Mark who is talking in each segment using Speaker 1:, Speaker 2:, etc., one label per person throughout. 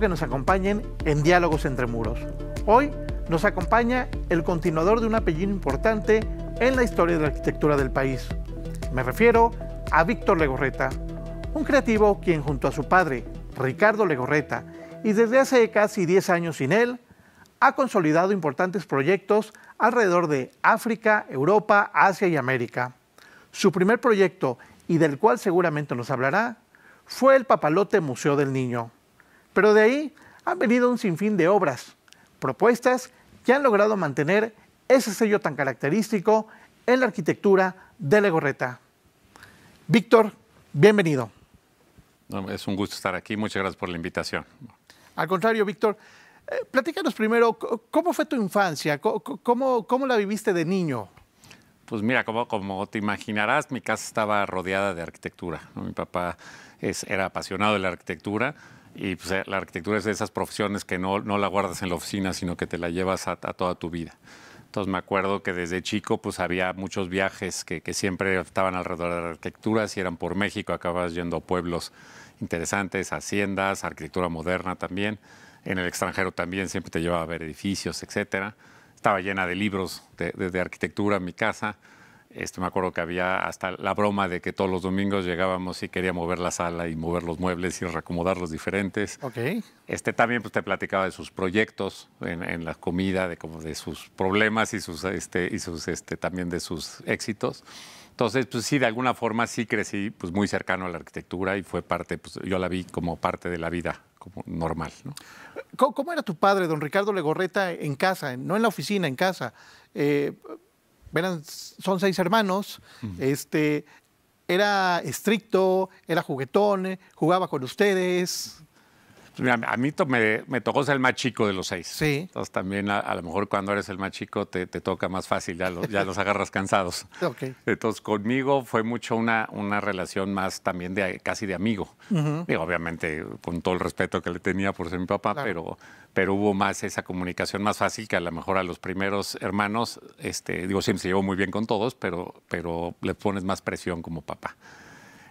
Speaker 1: que nos acompañen en Diálogos entre Muros. Hoy nos acompaña el continuador de un apellido importante en la historia de la arquitectura del país. Me refiero a Víctor Legorreta, un creativo quien junto a su padre, Ricardo Legorreta, y desde hace casi 10 años sin él, ha consolidado importantes proyectos alrededor de África, Europa, Asia y América. Su primer proyecto, y del cual seguramente nos hablará, fue el Papalote Museo del Niño, pero de ahí han venido un sinfín de obras, propuestas que han logrado mantener ese sello tan característico en la arquitectura de Legorreta. Víctor, bienvenido.
Speaker 2: es un gusto estar aquí, muchas gracias por la invitación.
Speaker 1: Al contrario, Víctor, eh, platícanos primero, ¿cómo fue tu infancia? ¿Cómo, la viviste de niño?
Speaker 2: Pues mira, como, como, te imaginarás, mi casa estaba rodeada de arquitectura. Mi papá era apasionado de la arquitectura y pues, eh, la arquitectura es de esas profesiones que no, no, la guardas en la oficina, sino que te la llevas a, toda tu vida. Entonces me acuerdo que desde chico pues había muchos viajes que, siempre estaban alrededor de la arquitectura, si eran por México acababas yendo a pueblos interesantes, haciendas, arquitectura moderna también, en el extranjero también siempre te llevaba a ver edificios, etcétera. Estaba llena de libros de, de arquitectura en mi casa, este, me acuerdo que había hasta la broma de que todos los domingos llegábamos y quería mover la sala y mover los muebles y reacomodar los diferentes. Este también pues, te platicaba de sus proyectos en, la comida, de como de sus problemas y sus este y sus este también de sus éxitos. Entonces, pues sí, de alguna forma sí crecí pues muy cercano a la arquitectura y fue parte, pues yo la vi como parte de la vida como normal.
Speaker 1: ¿Cómo, era tu padre, don Ricardo Legorreta, en casa? No en la oficina, en casa. Eh, son seis hermanos, este, era estricto, era juguetón, jugaba con ustedes
Speaker 2: a mí me, tocó ser el más chico de los seis. Sí. Entonces también a, lo mejor cuando eres el más chico te, te toca más fácil, ya, los, ya los agarras cansados. Entonces conmigo fue mucho una, una relación más también de casi de amigo. Digo, obviamente con todo el respeto que le tenía por ser mi papá, pero, pero hubo más esa comunicación más fácil que a lo mejor a los primeros hermanos, este, digo, siempre se llevó muy bien con todos, pero, pero le pones más presión como papá.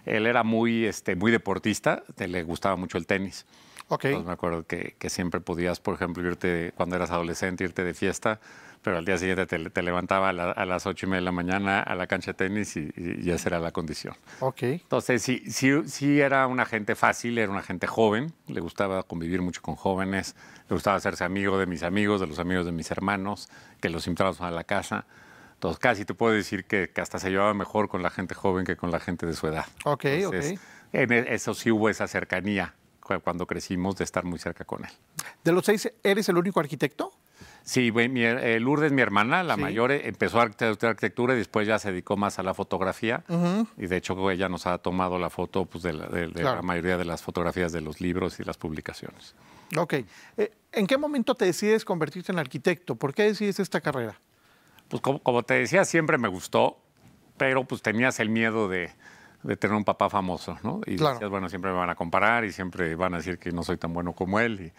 Speaker 2: Él era muy, este, muy deportista, le gustaba mucho el tenis. Okay. Entonces me acuerdo que, siempre podías, por ejemplo, irte, cuando eras adolescente, irte de fiesta, pero al día siguiente te, levantaba a, las ocho y media de la mañana a la cancha de tenis y, ya esa era la condición. Okay. Entonces, sí, sí, sí era una gente fácil, era una gente joven, le gustaba convivir mucho con jóvenes, le gustaba hacerse amigo de mis amigos, de los amigos de mis hermanos, que los invitábamos a la casa. Entonces, casi te puedo decir que, hasta se llevaba mejor con la gente joven que con la gente de su edad. Ok, Entonces, ok. En e, eso sí hubo esa cercanía cuando crecimos de estar muy cerca con él.
Speaker 1: ¿De los seis eres el único arquitecto?
Speaker 2: Sí, mi, eh, Lourdes, mi hermana, la mayor, eh, empezó a estudiar arquitectura y después ya se dedicó más a la fotografía. Y de hecho ella nos ha tomado la foto pues, de, la, mayoría de las fotografías de los libros y las publicaciones.
Speaker 1: Ok. Eh, ¿En qué momento te decides convertirte en arquitecto? ¿Por qué decides esta carrera?
Speaker 2: Pues como te decía, siempre me gustó, pero pues tenías el miedo de de tener un papá famoso, ¿no? Y decías, bueno, siempre me van a comparar y siempre van a decir que no soy tan bueno como él.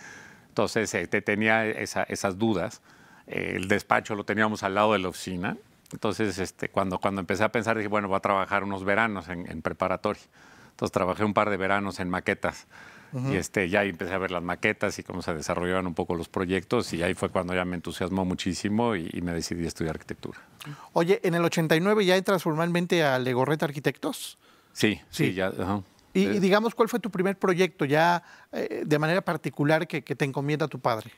Speaker 2: entonces eh, te tenía esas dudas. el despacho lo teníamos al lado de la oficina. Entonces, este, cuando, cuando empecé a pensar, dije, bueno, voy a trabajar unos veranos en, en preparatoria. Entonces, trabajé un par de veranos en maquetas. Y este, ya empecé a ver las maquetas y cómo se desarrollaban un poco los proyectos. Y ahí fue cuando ya me entusiasmó muchísimo y, y me decidí a estudiar arquitectura.
Speaker 1: Oye, en el 89 ya entras formalmente a Legorreta
Speaker 2: Arquitectos. Sí, sí, ya. Y, eh,
Speaker 1: digamos, ¿cuál fue tu primer proyecto ya eh, de manera particular que, te encomienda tu padre?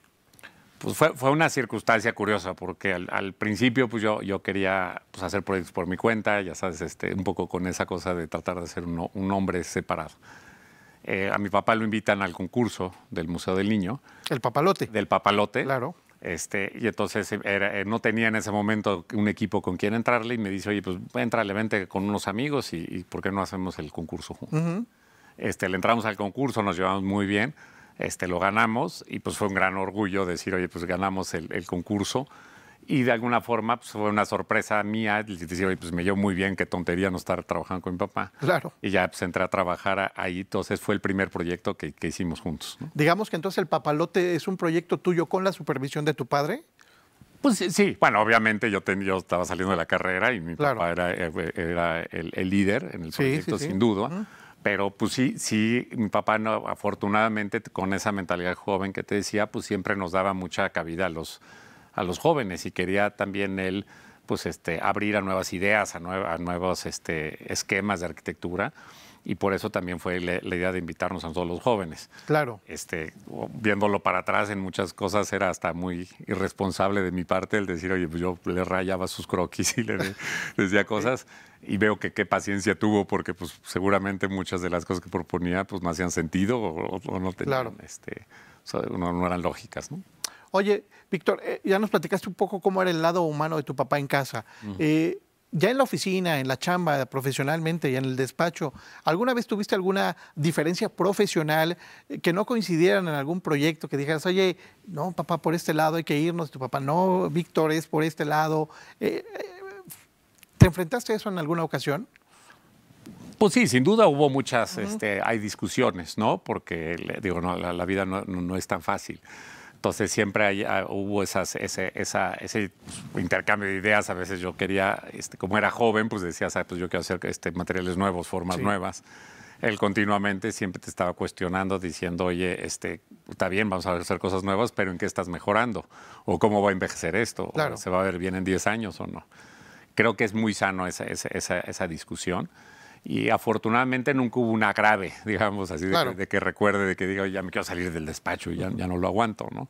Speaker 2: Pues fue, fue una circunstancia curiosa, porque al, principio pues yo, yo quería pues, hacer proyectos por mi cuenta, ya sabes, este, un poco con esa cosa de tratar de ser un, hombre separado. Eh, a mi papá lo invitan al concurso del Museo del Niño. ¿El papalote? Del papalote. Claro. Este, y entonces eh, eh, no tenía en ese momento un equipo con quien entrarle y me dice, oye, pues entrale, vente con unos amigos y, ¿por qué no hacemos el concurso juntos? Este, le entramos al concurso, nos llevamos muy bien, este, lo ganamos y pues fue un gran orgullo decir, oye, pues ganamos el, el concurso y de alguna forma pues, fue una sorpresa mía. Decía, pues me dio muy bien, qué tontería no estar trabajando con mi papá. Claro. Y ya pues, entré a trabajar ahí. Entonces fue el primer proyecto que, hicimos juntos.
Speaker 1: Digamos que entonces el papalote es un proyecto tuyo con la supervisión de tu padre.
Speaker 2: Pues sí, bueno, obviamente yo, estaba saliendo de la carrera y mi papá era, eh, era el, líder en el proyecto, sin duda. Pero pues sí, sí, mi papá no, afortunadamente con esa mentalidad joven que te decía, pues siempre nos daba mucha cabida a los, a los jóvenes y quería también él pues este, abrir a nuevas ideas, a, nuevos este, esquemas de arquitectura y por eso también fue la, idea de invitarnos a todos los jóvenes. Claro. Este, viéndolo para atrás en muchas cosas era hasta muy irresponsable de mi parte el decir, oye, pues yo le rayaba sus croquis y le, decía cosas y veo que qué paciencia tuvo porque pues seguramente muchas de las cosas que proponía pues no hacían sentido o, no tenían, este, no, eran lógicas, ¿no?
Speaker 1: Oye, Víctor, eh, ya nos platicaste un poco cómo era el lado humano de tu papá en casa. Eh, ya en la oficina, en la chamba, profesionalmente y en el despacho, ¿alguna vez tuviste alguna diferencia profesional eh, que no coincidieran en algún proyecto que dijeras, oye, no, papá, por este lado hay que irnos, tu papá, no, Víctor, es por este lado? ¿Te enfrentaste a eso en alguna ocasión?
Speaker 2: Pues sí, sin duda hubo muchas, este, hay discusiones, ¿no? Porque, digo, no, la, vida no es tan fácil. Entonces siempre ah, hubo ese, intercambio de ideas. A veces yo quería, este, como era joven, pues decía, pues yo quiero hacer este, materiales nuevos, formas nuevas. Él continuamente siempre te estaba cuestionando, diciendo, oye, este, está bien, vamos a hacer cosas nuevas, pero ¿en qué estás mejorando? ¿O cómo va a envejecer esto? ¿Se va a ver bien en 10 años o no? Creo que es muy sano esa, esa discusión y afortunadamente nunca hubo una grave, digamos así, de, que recuerde, de que diga, ya me quiero salir del despacho, ya, ya no lo aguanto, ¿no?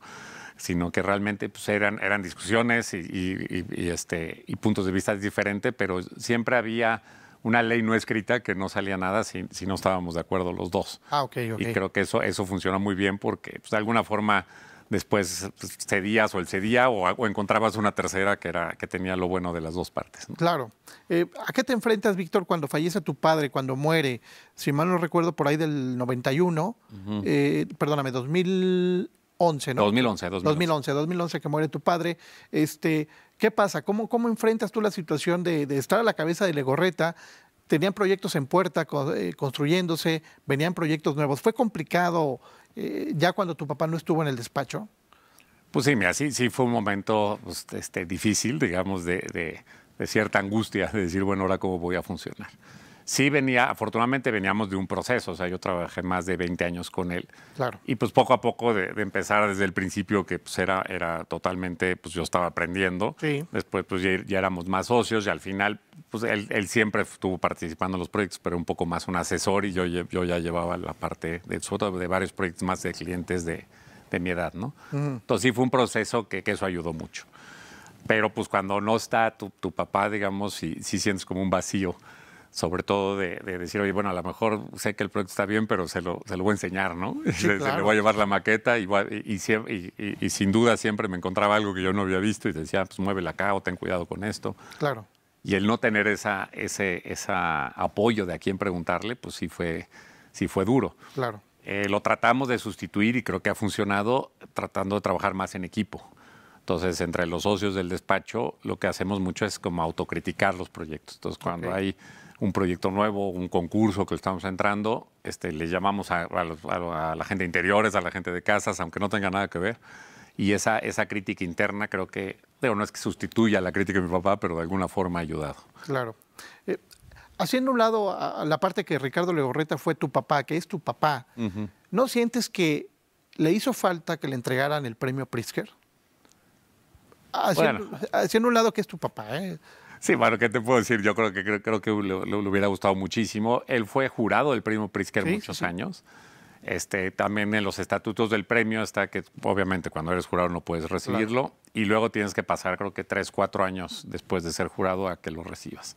Speaker 2: Sino que realmente pues, eran, eran discusiones y, este, puntos de vista diferentes, pero siempre había una ley no escrita que no salía nada si, no estábamos de acuerdo los dos.
Speaker 1: Ah, ok, Y creo
Speaker 2: que eso, eso funciona muy bien porque pues, de alguna forma después pues, cedías o el cedía o, encontrabas una tercera que, era, que tenía lo bueno de las dos partes.
Speaker 1: Claro. Eh, ¿A qué te enfrentas, Víctor, cuando fallece tu padre, cuando muere? Si mal no recuerdo, por ahí del 91, eh, perdóname, 2011,
Speaker 2: ¿no? 2011, 2011,
Speaker 1: 2011. 2011, que muere tu padre. Este, ¿Qué pasa? ¿Cómo, cómo enfrentas tú la situación de, de, estar a la cabeza de Legorreta tenían proyectos en puerta eh, construyéndose, venían proyectos nuevos. ¿Fue complicado eh, ya cuando tu papá no estuvo en el despacho?
Speaker 2: Pues sí, mira, sí, sí fue un momento pues, este, difícil, digamos, de, de, de, cierta angustia, de decir, bueno, ahora cómo voy a funcionar sí venía, afortunadamente veníamos de un proceso, o sea, yo trabajé más de 20 años con él. Claro. Y pues poco a poco de, empezar desde el principio, que pues era, era totalmente, pues yo estaba aprendiendo. Sí. Después pues ya, éramos más socios y al final, pues él, siempre estuvo participando en los proyectos, pero un poco más un asesor y yo, yo ya llevaba la parte de, de varios proyectos más de clientes de, de mi edad, ¿no? Entonces sí fue un proceso que, que eso ayudó mucho. Pero pues cuando no está tu, tu papá, digamos, sí, sí sientes como un vacío sobre todo de, decir, oye, bueno, a lo mejor sé que el proyecto está bien, pero se lo, se voy a enseñar, ¿no? se, le voy a llevar la maqueta y, sin duda siempre me encontraba algo que yo no había visto y decía, ah, pues muévela acá o ten cuidado con esto. Claro. Y el no tener esa, ese apoyo de a quién preguntarle, pues sí fue, fue duro. Claro. Eh, lo tratamos de sustituir y creo que ha funcionado tratando de trabajar más en equipo. Entonces, entre los socios del despacho, lo que hacemos mucho es como autocriticar los proyectos. Entonces, cuando hay un proyecto nuevo, un concurso que estamos entrando, este, le llamamos a, la gente interiores, a la gente de casas, aunque no tenga nada que ver. Y esa, esa crítica interna creo que, digo, no es que sustituya la crítica de mi papá, pero de alguna forma ha ayudado.
Speaker 1: Claro. Eh, haciendo un lado a, la parte que Ricardo Legorreta fue tu papá, que es tu papá, ¿no sientes que le hizo falta que le entregaran el premio Pritzker? Haciendo, haciendo un lado que es tu papá, ¿eh?
Speaker 2: Sí, bueno, ¿qué te puedo decir? Yo creo que creo, que le, hubiera gustado muchísimo. Él fue jurado del premio Prisker muchos años. Este, también en los estatutos del premio está que obviamente cuando eres jurado no puedes recibirlo y luego tienes que pasar creo que tres, cuatro años después de ser jurado a que lo recibas.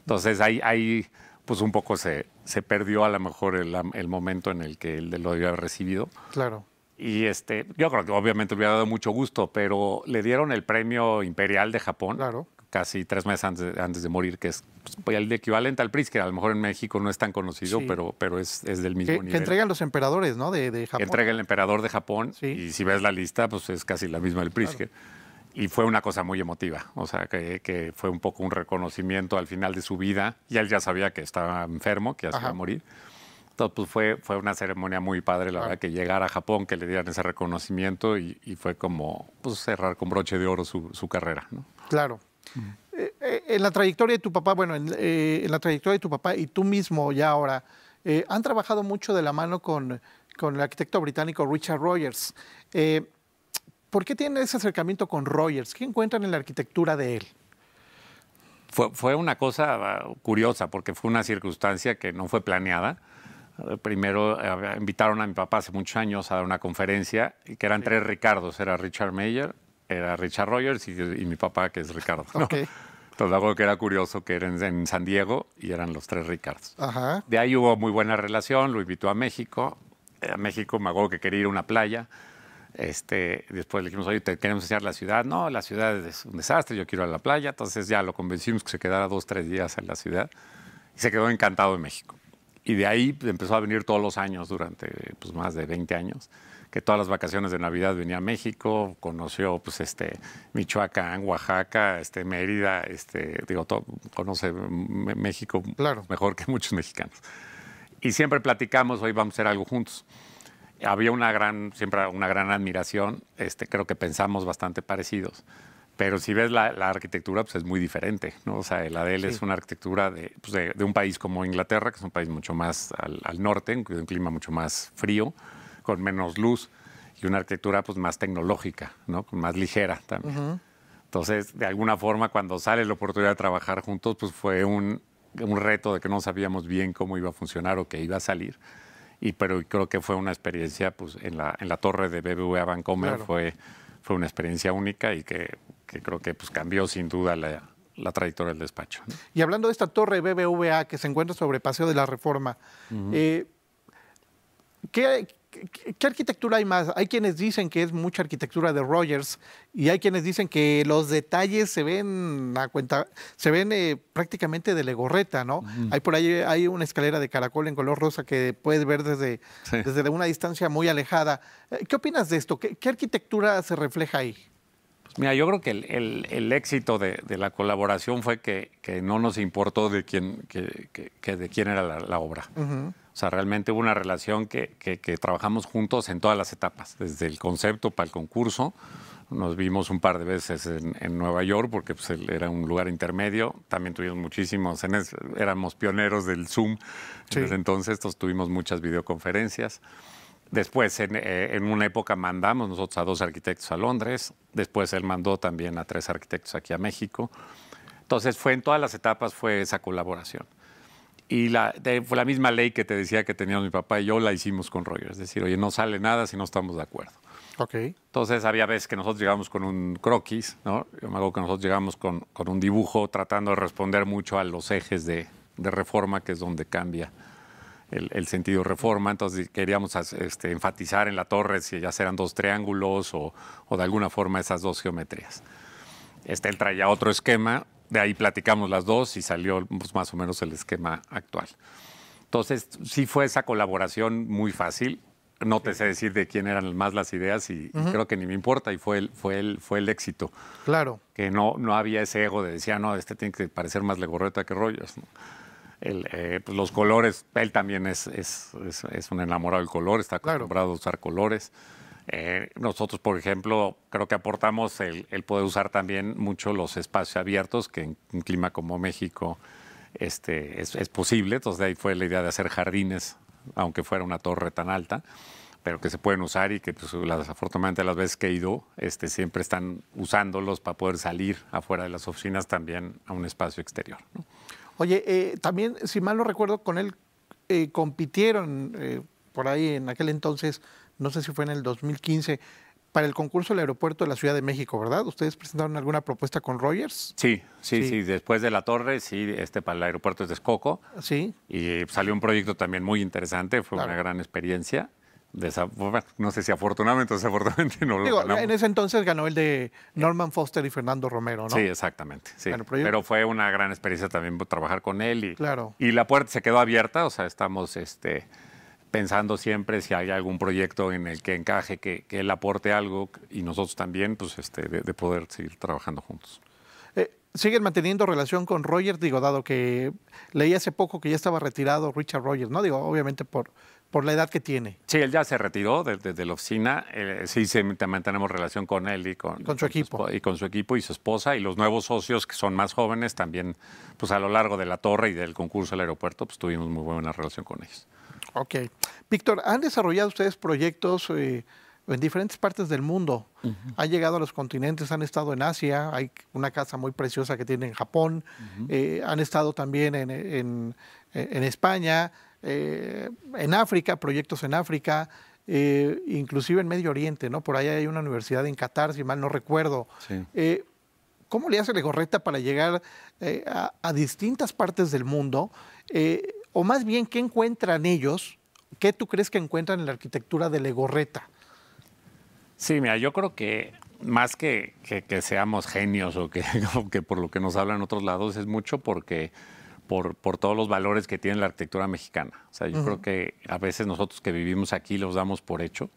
Speaker 2: Entonces ahí, ahí pues un poco se, se perdió a lo mejor el, momento en el que él lo haber recibido. Claro. Y este, yo creo que obviamente le hubiera dado mucho gusto, pero le dieron el premio imperial de Japón. Claro casi tres meses antes de, antes de morir, que es pues, pues, el equivalente al Pritzker. a lo mejor en México no es tan conocido, pero, pero es, es del mismo nivel. Que entregan
Speaker 1: los emperadores, ¿no? De, Japón. entrega
Speaker 2: el emperador de Japón, y si ves la lista, pues es casi la misma del Pritzker. y fue una cosa muy emotiva, o sea, que, fue un poco un reconocimiento al final de su vida, y él ya sabía que estaba enfermo, que ya se morir. Entonces, pues fue, fue una ceremonia muy padre, la verdad, que llegar a Japón, que le dieran ese reconocimiento y, fue como pues, cerrar con broche de oro su, carrera. ¿no?
Speaker 1: Claro. Eh, eh, en la trayectoria de tu papá, bueno, eh, en, la trayectoria de tu papá y tú mismo ya ahora, han trabajado mucho de la mano con, el arquitecto británico Richard Rogers. ¿Por qué tienen ese acercamiento con Rogers? ¿Qué encuentran en la arquitectura de él?
Speaker 2: Fue, una cosa ah, curiosa, porque fue una circunstancia que no fue planeada. Primero invitaron a mi papá hace muchos años a dar una conferencia, que eran tres Ricardos, era Richard Mayer, era Richard Rogers y, mi papá, que es Ricardo. Entonces, algo que era curioso, que eran en, San Diego y eran los tres Ricardos. De ahí hubo muy buena relación, lo invitó a México. Eh, a México me que quería ir a una playa. Este, después le dijimos, oye, te queremos enseñar la ciudad. No, la ciudad es un desastre, yo quiero ir a la playa. Entonces ya lo convencimos que se quedara dos, tres días en la ciudad. Y se quedó encantado en México. Y de ahí pues, empezó a venir todos los años durante pues, más de 20 años, que todas las vacaciones de Navidad venía a México, conoció pues, este, Michoacán, Oaxaca, este, Mérida, este, digo, todo, conoce México claro. mejor que muchos mexicanos. Y siempre platicamos, hoy vamos a hacer algo juntos. Había una gran, siempre una gran admiración, este, creo que pensamos bastante parecidos. Pero si ves la, arquitectura, pues es muy diferente, ¿no? O sea, el de él es una arquitectura pues, de, un país como Inglaterra, que es un país mucho más al, norte, un, un clima mucho más frío, con menos luz, y una arquitectura pues más tecnológica, ¿no? Más ligera también. Entonces, de alguna forma, cuando sale la oportunidad de trabajar juntos, pues fue un, un, reto de que no sabíamos bien cómo iba a funcionar o qué iba a salir. Y, pero creo que fue una experiencia, pues en la, en la torre de BBVA Bancomer fue, fue una experiencia única y que que creo que pues, cambió sin duda la, trayectoria del despacho.
Speaker 1: Y hablando de esta torre BBVA que se encuentra sobre Paseo de la Reforma, eh, ¿qué, arquitectura hay más? Hay quienes dicen que es mucha arquitectura de Rogers y hay quienes dicen que los detalles se ven a cuenta, se ven eh, prácticamente de legorreta, ¿no? Hay por ahí hay una escalera de caracol en color rosa que puedes ver desde, desde una distancia muy alejada. Eh, ¿Qué opinas de esto? qué arquitectura se refleja ahí?
Speaker 2: Pues mira, yo creo que el, éxito de, la colaboración fue que, no nos importó de quién, de quién era la, obra. O sea, realmente hubo una relación que, trabajamos juntos en todas las etapas, desde el concepto para el concurso. Nos vimos un par de veces en, Nueva York porque pues, era un lugar intermedio. También tuvimos muchísimos, éramos pioneros del Zoom. Desde entonces tuvimos muchas videoconferencias. Después, eh, en, una época, mandamos nosotros a dos arquitectos a Londres, después él mandó también a tres arquitectos aquí a México. Entonces, fue en todas las etapas fue esa colaboración. Y fue la misma ley que te decía que teníamos mi papá y yo la hicimos con Roger. Es decir, oye, no sale nada si no estamos de acuerdo. Okay. Entonces, había veces que nosotros llegamos con un croquis, ¿no? Yo me acuerdo que nosotros llegamos con, con un dibujo tratando de responder mucho a los ejes de, de reforma, que es donde cambia el, sentido reforma, entonces queríamos este, enfatizar en la torre si ya serán dos triángulos o, de alguna forma esas dos geometrías. Este, él traía otro esquema, de ahí platicamos las dos y salió pues, más o menos el esquema actual. Entonces, sí fue esa colaboración muy fácil. No te sé decir de quién eran más las ideas y, creo que ni me importa y fue el, fue el, fue el éxito. Claro. Que no, no había ese ego de decir, ah, no, este tiene que parecer más legorreta que rollos. Eh, pues, los colores, él también es, un enamorado del color, está acostumbrado a usar colores. Eh, nosotros, por ejemplo, creo que aportamos el, el, poder usar también mucho los espacios abiertos, que en un clima como México este, es, posible. Entonces, de ahí fue la idea de hacer jardines, aunque fuera una torre tan alta, pero que se pueden usar y que, pues, las, afortunadamente, las veces que he ido, este, siempre están usándolos para poder salir afuera de las oficinas también a un espacio exterior.
Speaker 1: Oye, eh, también, si mal no recuerdo, con él eh, compitieron eh, por ahí en aquel entonces, no sé si fue en el 2015, para el concurso del aeropuerto de la Ciudad de México, ¿verdad? ¿Ustedes presentaron alguna propuesta con
Speaker 2: Rogers? Sí, sí, sí, después de la torre, sí, este para el aeropuerto es de Escoco. Sí. Y salió un proyecto también muy interesante, fue una gran experiencia no sé si afortunadamente o desafortunadamente no lo Digo, En ese
Speaker 1: entonces ganó el de Norman Foster y Fernando Romero, ¿no? Sí,
Speaker 2: exactamente. pero, fue una gran experiencia también trabajar con él. Y, y la puerta se quedó abierta, o sea, estamos este, pensando siempre si hay algún proyecto en el que encaje, que, él aporte algo y nosotros también, pues este, de, poder seguir trabajando juntos.
Speaker 1: Eh, ¿Siguen manteniendo relación con Roger? Digo, dado que leí hace poco que ya estaba retirado Richard Rogers, ¿no? Digo, obviamente por por la edad que tiene.
Speaker 2: Sí, él ya se retiró de, la oficina. Eh, sí, también tenemos relación con él y con, con su equipo. y con su equipo y su esposa y los nuevos socios que son más jóvenes también, pues a lo largo de la torre y del concurso del aeropuerto, pues tuvimos muy buena relación con ellos.
Speaker 1: Ok. Víctor, han desarrollado ustedes proyectos eh, en diferentes partes del mundo. Han llegado a los continentes, han estado en Asia, hay una casa muy preciosa que tiene en Japón, eh, han estado también en, en, en España eh, en África, proyectos en África, eh, inclusive en Medio Oriente, ¿no? Por ahí hay una universidad en Qatar, si mal no recuerdo. Eh, ¿Cómo le hace Legorreta para llegar a, distintas partes del mundo? o más bien, ¿qué encuentran ellos? ¿Qué tú crees que encuentran en la arquitectura de Legorreta?
Speaker 2: Sí, mira, yo creo que más que, seamos genios o que, que por lo que nos hablan otros lados, es mucho porque por, por, todos los valores que tiene la arquitectura mexicana. O sea, yo creo que a veces nosotros que vivimos aquí los damos por hecho.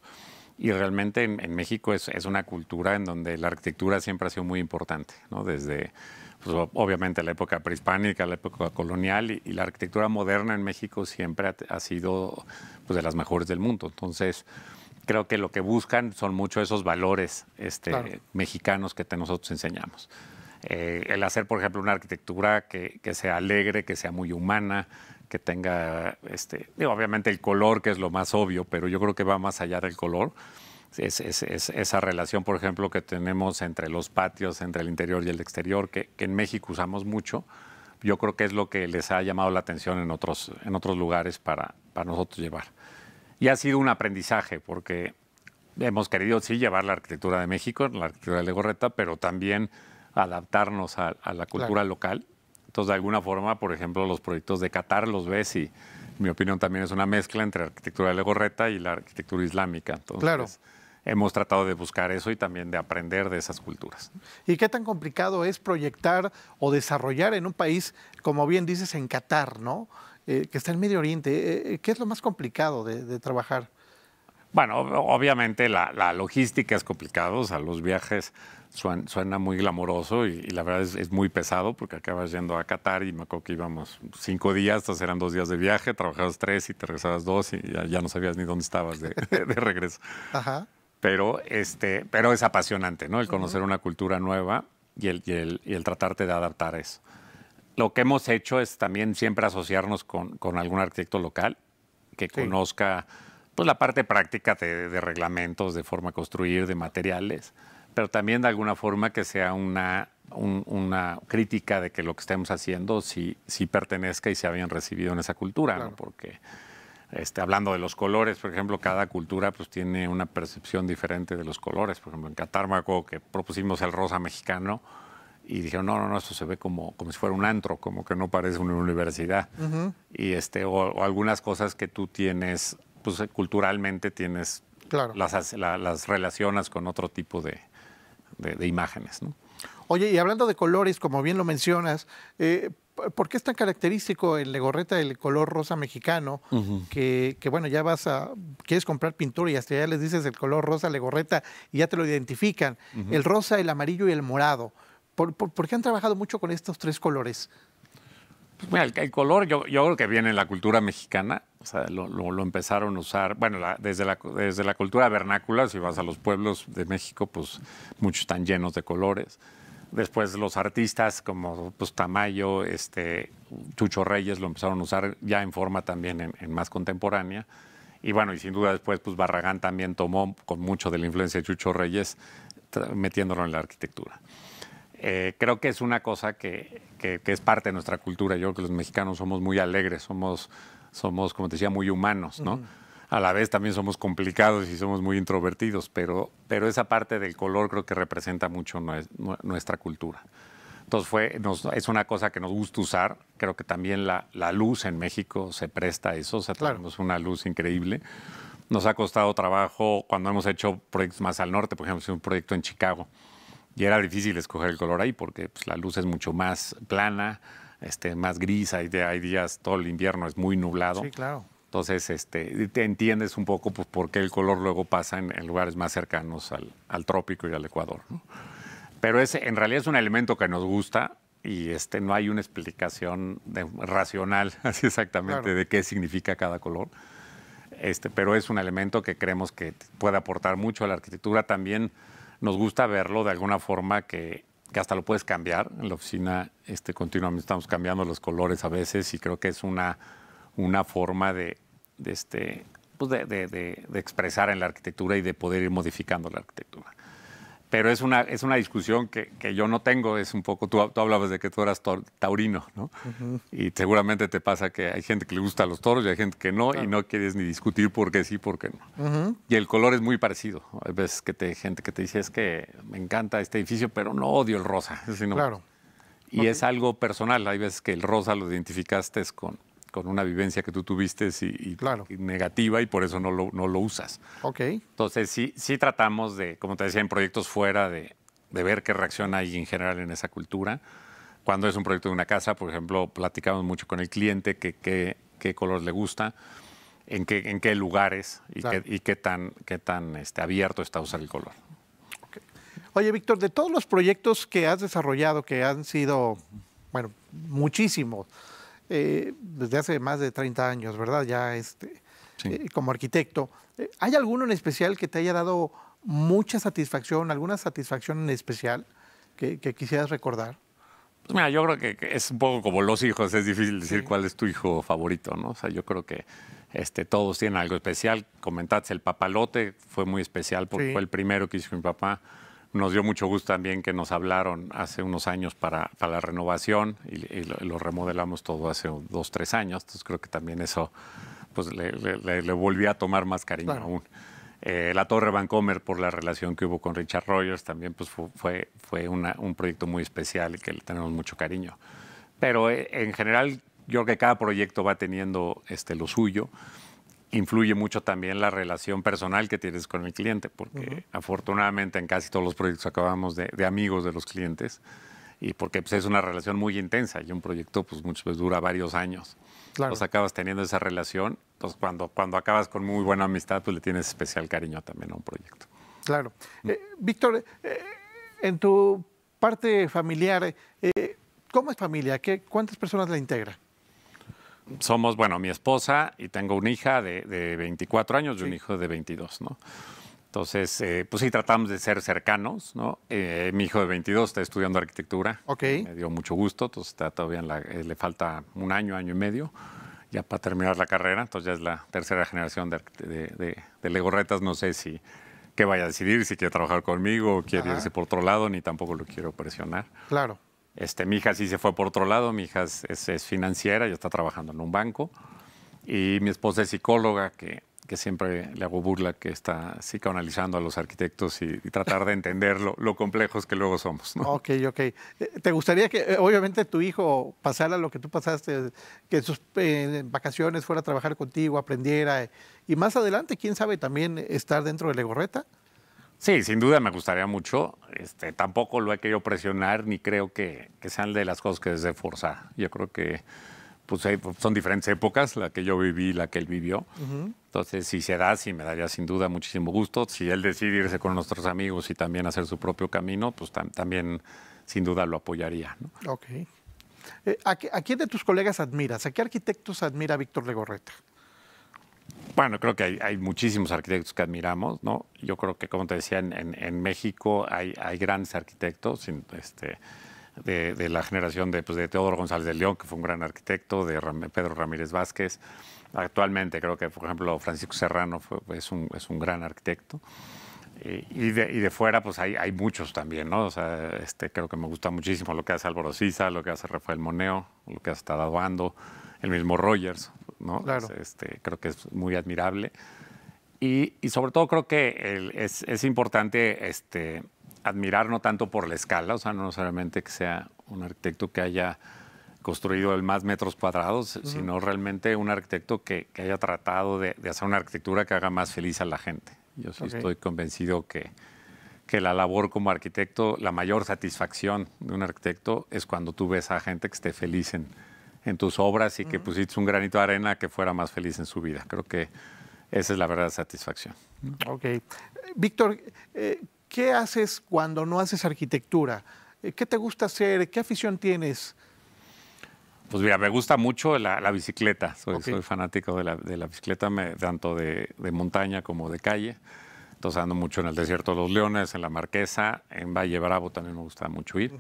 Speaker 2: Y realmente en, México es, es, una cultura en donde la arquitectura siempre ha sido muy importante, ¿no? Desde, pues, obviamente, la época prehispánica, la época colonial y, la arquitectura moderna en México siempre ha, sido pues, de las mejores del mundo. Entonces, creo que lo que buscan son mucho esos valores este, mexicanos que te, nosotros enseñamos. Eh, el hacer, por ejemplo, una arquitectura que, que, sea alegre, que sea muy humana, que tenga, este, obviamente el color, que es lo más obvio, pero yo creo que va más allá del color. Es, esa relación, por ejemplo, que tenemos entre los patios, entre el interior y el exterior, que, que, en México usamos mucho, yo creo que es lo que les ha llamado la atención en otros, en otros lugares para, para nosotros llevar. Y ha sido un aprendizaje, porque hemos querido, sí, llevar la arquitectura de México, la arquitectura de Legorreta, pero también adaptarnos a, la cultura local. Entonces, de alguna forma, por ejemplo, los proyectos de Qatar los ves y mi opinión también es una mezcla entre arquitectura de Legorreta y la arquitectura islámica. Entonces, claro. hemos tratado de buscar eso y también de aprender de esas culturas. ¿Y qué tan complicado es
Speaker 1: proyectar o desarrollar en un país, como bien dices, en Qatar, ¿no? Eh, que está en Medio Oriente. Eh, eh, ¿Qué es lo más complicado de, de trabajar?
Speaker 2: Bueno, obviamente la, logística es complicada, o sea, los viajes suena, muy glamoroso y, la verdad es, muy pesado porque acabas yendo a Qatar y me acuerdo que íbamos cinco días, entonces eran dos días de viaje, trabajabas tres y te regresabas dos y ya, no sabías ni dónde estabas de, regreso. Pero, este, pero es apasionante, ¿no? El conocer una cultura nueva y el, y, el, tratarte de adaptar eso. Lo que hemos hecho es también siempre asociarnos con, algún arquitecto local que conozca pues, la parte práctica de, reglamentos, de forma de construir, de materiales, pero también de alguna forma que sea una, una crítica de que lo que estemos haciendo sí, pertenezca y se habían recibido en esa cultura, porque este, hablando de los colores, por ejemplo, cada cultura pues, tiene una percepción diferente de los colores. Por ejemplo, en Catarmaco que propusimos el rosa mexicano, y dijeron, no, no, no, esto se ve como, como si fuera un antro, como que no parece una universidad. Y este, o, algunas cosas que tú tienes pues eh, culturalmente tienes las, relacionas con otro tipo de, imágenes.
Speaker 1: Oye, y hablando de colores, como bien lo mencionas, eh, porque ¿por qué es tan característico el legorreta el color rosa mexicano? que, bueno, ya vas a, quieres comprar pintura y hasta ya les dices el color rosa legorreta y ya te lo identifican. El rosa, el amarillo y el morado. ¿Por, por qué han trabajado mucho con estos tres colores?
Speaker 2: el, color yo, creo que viene en la cultura mexicana, o sea, lo, empezaron a usar, bueno, desde, la, desde la cultura vernácula, si vas a los pueblos de México, pues muchos están llenos de colores. Después los artistas como pues, Tamayo, este, Chucho Reyes lo empezaron a usar ya en forma también en, más contemporánea. Y bueno, y sin duda después pues Barragán también tomó con mucho de la influencia de Chucho Reyes metiéndolo en la arquitectura. Eh, creo que es una cosa que, es parte de nuestra cultura. Yo creo que los mexicanos somos muy alegres, somos, somos como te decía, muy humanos, A la vez también somos complicados y somos muy introvertidos, pero, esa parte del color creo que representa mucho nuestra cultura. Entonces fue, es una cosa que nos gusta usar. Creo que también la, luz en México se presta a eso. O sea, tenemos una luz increíble. Nos ha costado trabajo cuando hemos hecho proyectos más al norte, por ejemplo, un proyecto en Chicago y era difícil escoger el color ahí porque pues, la luz es mucho más plana, este, más gris, hay, hay días, todo el invierno es muy nublado. Sí, claro. Entonces, este, te entiendes un poco pues, por qué el color luego pasa en, lugares más cercanos al, al, trópico y al Ecuador. Pero es, en realidad es un elemento que nos gusta y este, no hay una explicación de, racional así exactamente de qué significa cada color. Este, pero es un elemento que creemos que puede aportar mucho a la arquitectura también nos gusta verlo de alguna forma que, que hasta lo puedes cambiar. En la oficina este, continuamente estamos cambiando los colores a veces y creo que es una, una forma de, este, pues de, de, de, expresar en la arquitectura y de poder ir modificando la arquitectura pero es una, es una discusión que, yo no tengo, es un poco, tú, tú hablabas de que tú eras taurino, ¿no? Y seguramente te pasa que hay gente que le gusta a los toros y hay gente que no, y no quieres ni discutir por qué sí, por qué no. Y el color es muy parecido. Hay veces que te, gente que te dice, es que me encanta este edificio, pero no odio el rosa. claro. Y es algo personal, hay veces que el rosa lo identificaste con, con una vivencia que tú tuviste y, claro. negativa y por eso no lo, no lo usas. Entonces sí, sí tratamos de, como te decía, en proyectos fuera de, ver qué reacción hay en general en esa cultura. Cuando es un proyecto de una casa, por ejemplo, platicamos mucho con el cliente que, qué color le gusta, en qué, en qué lugares y, qué, tan, qué tan este, abierto está usar el color.
Speaker 1: Oye, Víctor, de todos los proyectos que has desarrollado, que han sido, bueno, muchísimos, eh, desde hace más de 30 años, ¿verdad? Ya este, eh, como arquitecto. Eh, ¿Hay alguno en especial que te haya dado mucha satisfacción, alguna satisfacción en especial que, quisieras recordar?
Speaker 2: Pues mira, yo creo que es un poco como los hijos, es difícil decir cuál es tu hijo favorito, ¿no? O sea, yo creo que este, todos tienen algo especial. Comentaste, el papalote fue muy especial porque fue el primero que hizo mi papá. Nos dio mucho gusto también que nos hablaron hace unos años para, para la renovación y, lo, remodelamos todo hace dos, tres años. Entonces creo que también eso pues le, le, volví a tomar más cariño aún. Eh, la Torre Vancomer por la relación que hubo con Richard Rogers también pues fue, fue un proyecto muy especial y que le tenemos mucho cariño. Pero eh, en general yo creo que cada proyecto va teniendo este, lo suyo influye mucho también la relación personal que tienes con el cliente, porque afortunadamente en casi todos los proyectos acabamos de, amigos de los clientes y porque pues, es una relación muy intensa y un proyecto pues muchas veces dura varios años. Claro. Entonces acabas teniendo esa relación, entonces cuando, cuando acabas con muy buena amistad pues le tienes especial cariño también a un proyecto.
Speaker 1: Claro. Mm. Eh, Víctor, eh, en tu parte familiar, eh, ¿cómo es familia? ¿Qué, ¿Cuántas personas la integra?
Speaker 2: somos, bueno, mi esposa y tengo una hija de, 24 años y un hijo de 22, ¿no? Entonces, eh, pues sí, tratamos de ser cercanos, ¿no? Eh, mi hijo de 22 está estudiando arquitectura. Ok. Me dio mucho gusto, entonces está todavía eh, le falta un año, año y medio, ya para terminar la carrera. Entonces ya es la tercera generación de, de, Legorretas. No sé si qué vaya a decidir, si quiere trabajar conmigo o quiere irse por otro lado, ni tampoco lo quiero presionar. Claro. Este, mi hija sí se fue por otro lado, mi hija es, financiera, y está trabajando en un banco. Y mi esposa es psicóloga, que, que, siempre le hago burla, que está psicoanalizando a los arquitectos y, tratar de entender lo, lo, complejos que luego somos. ¿no?
Speaker 1: Ok, ok. Eh, ¿Te gustaría que, eh, obviamente, tu hijo pasara lo que tú pasaste, que sus eh, vacaciones fuera a trabajar contigo, aprendiera? Y más adelante, quién sabe, también estar dentro de Legorreta?
Speaker 2: Sí, sin duda me gustaría mucho. Este, tampoco lo he querido presionar ni creo que, sean de las cosas que se forzar. Yo creo que pues, son diferentes épocas, la que yo viví y la que él vivió. Entonces, si se da, sí me daría sin duda muchísimo gusto. Si él decide irse con nuestros amigos y también hacer su propio camino, pues también sin duda lo apoyaría.
Speaker 1: Eh, ¿a, quién de tus colegas admiras? ¿A qué arquitectos admira Víctor Legorreta?
Speaker 2: Bueno, creo que hay, muchísimos arquitectos que admiramos, ¿no? Yo creo que, como te decía, en, México hay, grandes arquitectos este, de, la generación de, pues, Teodoro González de León, que fue un gran arquitecto, de Pedro Ramírez Vázquez. Actualmente creo que, por ejemplo, Francisco Serrano es, un, gran arquitecto. Y, de, y de, fuera, pues hay, hay, muchos también, ¿no? O sea, este, creo que me gusta muchísimo lo que hace Álvaro Siza, lo que hace Rafael Moneo, lo que hace Tadado Ando, el mismo Rogers. Este, creo que es muy admirable. Y, sobre todo creo que es, importante este, admirar no tanto por la escala, o sea, no necesariamente que sea un arquitecto que haya construido el más metros cuadrados, sino realmente un arquitecto que, haya tratado de, hacer una arquitectura que haga más feliz a la gente. Yo estoy convencido que, que la labor como arquitecto, la mayor satisfacción de un arquitecto es cuando tú ves a gente que esté feliz en, en tus obras y que pusiste un granito de arena que fuera más feliz en su vida. Creo que esa es la verdadera satisfacción.
Speaker 1: Ok. Víctor, eh, ¿qué haces cuando no haces arquitectura? Eh, ¿Qué te gusta hacer? ¿Qué afición tienes?
Speaker 2: Pues mira, me gusta mucho la, bicicleta. Soy, fanático de la, bicicleta, me, tanto de, montaña como de calle. Entonces ando mucho en el desierto de los Leones, en la Marquesa, en Valle Bravo también me gusta mucho ir.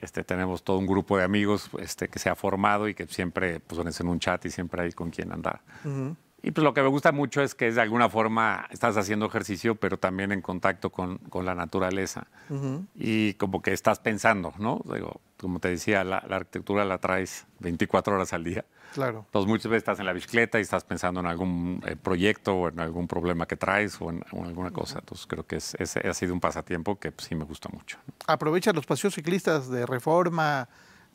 Speaker 2: Este, tenemos todo un grupo de amigos este, que se ha formado y que siempre pues, en un chat y siempre hay con quien andar. Y pues lo que me gusta mucho es que de alguna forma estás haciendo ejercicio, pero también en contacto con, la naturaleza. Y como que estás pensando, ¿no? Digo, como te decía, la, arquitectura la traes 24 horas al día. Claro. Entonces muchas veces estás en la bicicleta y estás pensando en algún eh, proyecto o en algún problema que traes o en, alguna cosa. Entonces creo que es, ha sido un pasatiempo que pues, sí me gusta mucho.
Speaker 1: Aprovecha los paseos ciclistas de reforma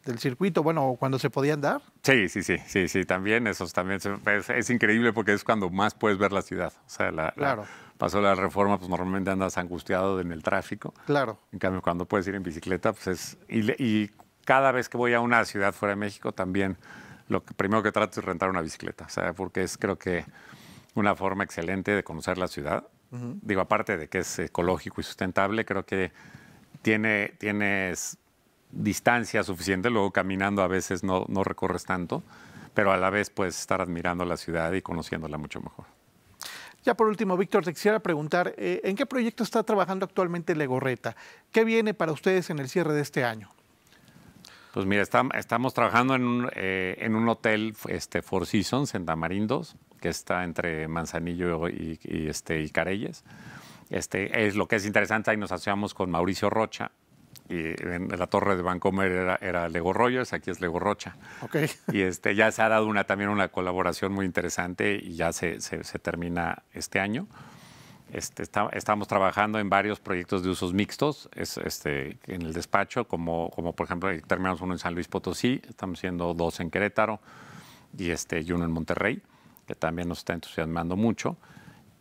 Speaker 1: del circuito, bueno, cuando se podían dar.
Speaker 2: Sí, sí, sí, sí, sí, también eso también es, increíble porque es cuando más puedes ver la ciudad. O sea, pasó la reforma, pues normalmente andas angustiado en el tráfico. Claro. En cambio, cuando puedes ir en bicicleta, pues es y, cada vez que voy a una ciudad fuera de México también lo primero que trato es rentar una bicicleta, o sea, porque es creo que una forma excelente de conocer la ciudad. Digo, aparte de que es ecológico y sustentable, creo que tiene, tienes distancia suficiente, luego caminando a veces no, no recorres tanto, pero a la vez puedes estar admirando la ciudad y conociéndola mucho mejor.
Speaker 1: Ya por último, Víctor, te quisiera preguntar, eh, ¿en qué proyecto está trabajando actualmente Legorreta? ¿Qué viene para ustedes en el cierre de este año?
Speaker 2: Pues mira, estamos trabajando eh, en un, hotel este, Four Seasons en Tamarindos, que está entre Manzanillo y, y, este, y Este, es lo que es interesante, ahí nos asociamos con Mauricio Rocha, y en la torre de Vancomer era, Lego Rogers, aquí es Lego Rocha. Okay. Y este, ya se ha dado una, también una colaboración muy interesante y ya se, se, termina este año. Este, estamos trabajando en varios proyectos de usos mixtos este, en el despacho, como, como por ejemplo terminamos uno en San Luis Potosí, estamos haciendo dos en Querétaro y, este, y uno en Monterrey, que también nos está entusiasmando mucho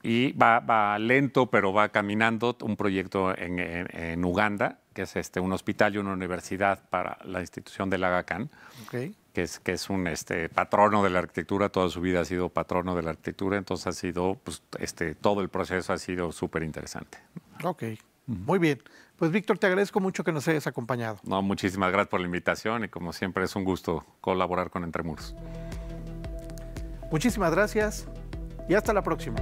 Speaker 2: y va, va, lento, pero va caminando un proyecto en, en, Uganda, que es este, un hospital y una universidad para la institución del Aga Khan, que es, que es un este, patrono de la arquitectura, toda su vida ha sido patrono de la arquitectura, entonces ha sido, pues, este, todo el proceso ha sido súper interesante.
Speaker 1: Ok, muy bien. Pues Víctor, te agradezco mucho que nos hayas acompañado.
Speaker 2: No, muchísimas gracias por la invitación y como siempre es un gusto colaborar con Entre Muros.
Speaker 1: Muchísimas gracias y hasta la próxima.